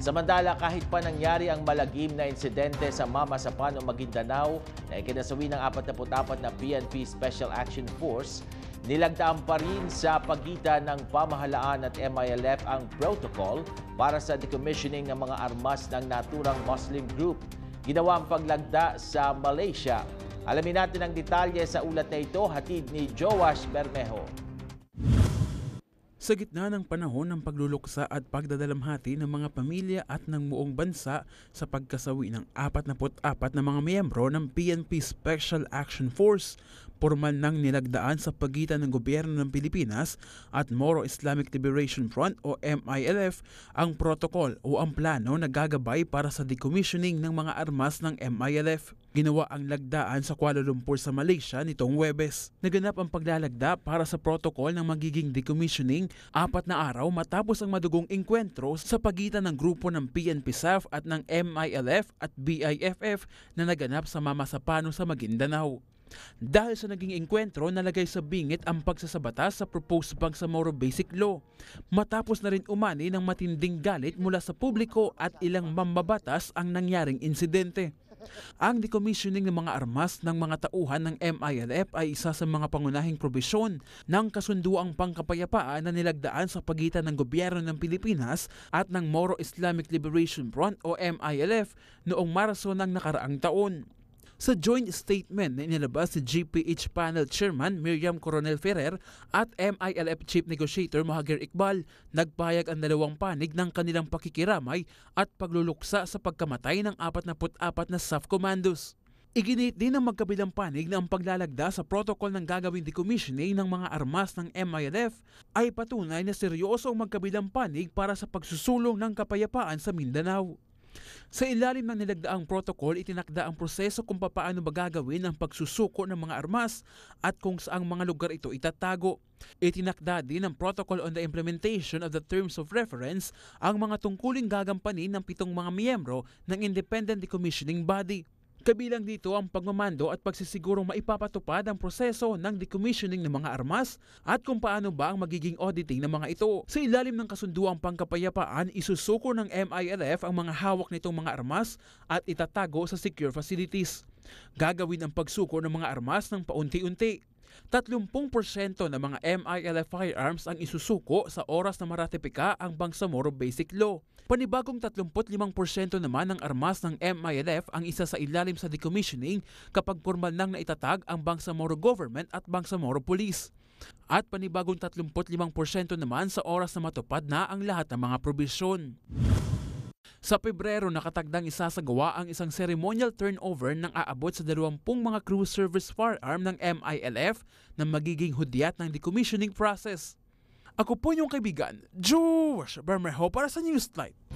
Samantala, kahit pa nangyari ang malagim na insidente sa Mama sa Pano, Maguindanao na ikinasawi ng 44 na PNP Special Action Force, nilagdaan pa rin sa pagitan ng pamahalaan at MILF ang protocol para sa decommissioning ng mga armas ng naturang Muslim group. Ginawa ang paglagda sa Malaysia. Alamin natin ang detalye sa ulat na ito, hatid ni Joash Bermejo. Sa gitna ng panahon ng pagluluksa at pagdadalamhati ng mga pamilya at ng buong bansa sa pagkasawi ng 44 na mga miyembro ng PNP Special Action Force, formal nang nilagdaan sa pagitan ng gobyerno ng Pilipinas at Moro Islamic Liberation Front o MILF ang protocol o ang plano na gagabay para sa decommissioning ng mga armas ng MILF. Ginawa ang lagdaan sa Kuala Lumpur sa Malaysia nitong Webes. Naganap ang paglalagda para sa protocol ng magiging decommissioning apat na araw matapos ang madugong inkwentro sa pagitan ng grupo ng PNP-SAF at ng MILF at BIFF na naganap sa Mamasapano sa Maguindanao. Dahil sa naging engkwentro, nalagay sa bingit ang pagsasabata sa proposed Bangsamoro Basic Law. Matapos na rin umani ng matinding galit mula sa publiko at ilang mambabatas ang nangyaring insidente. Ang decommissioning ng mga armas ng mga tauhan ng MILF ay isa sa mga pangunahing probisyon ng kasunduang pangkapayapaan na nilagdaan sa pagitan ng gobyerno ng Pilipinas at ng Moro Islamic Liberation Front o MILF noong Marso ng nakaraang taon. Sa joint statement na inilabas ni GPH panel chairman Miriam Coronel Ferrer at MILF chief negotiator Mahagir Iqbal, nagpahayag ang dalawang panig ng kanilang pakikiramay at pagluluksa sa pagkamatay ng 44 na SAF commandos. Iginit din ng magkabilang panig na ang paglalagda sa protocol ng gagawing decommissioning ng mga armas ng MILF ay patunay na seryoso ang magkabilang panig para sa pagsusulong ng kapayapaan sa Mindanao. Sa ilalim ng nilagdaang protocol, itinakda ang proseso kung paano magagawin ang pagsusuko ng mga armas at kung saang mga lugar ito itatago. Itinakda din ang Protocol on the Implementation of the Terms of Reference ang mga tungkuling gagampanin ng pitong mga miyembro ng Independent Decommissioning Body. Kabilang dito ang pagmamando at pagsisigurong maipapatupad ang proseso ng decommissioning ng mga armas at kung paano ba ang magiging auditing ng mga ito. Sa ilalim ng kasunduang pangkapayapaan, isusuko ng MILF ang mga hawak nitong mga armas at itatago sa secure facilities. Gagawin ang pagsuko ng mga armas ng paunti-unti. 30% ng mga MILF firearms ang isusuko sa oras na maratipika ang Bangsamoro Basic Law. Panibagong 35% naman ng armas ng MILF ang isa sa ilalim sa decommissioning kapag formal nang naitatag ang Bangsamoro Government at Bangsamoro Police. At panibagong 35% naman sa oras na matupad na ang lahat ng mga probisyon. Sa Pebrero, nakatagdang isasagawa ang isang ceremonial turnover ng aabot sa 20 mga crew service firearm ng MILF na magiging hudyat ng decommissioning process. Ako po yung kaibigan, Josh Bermejo para sa Newslight.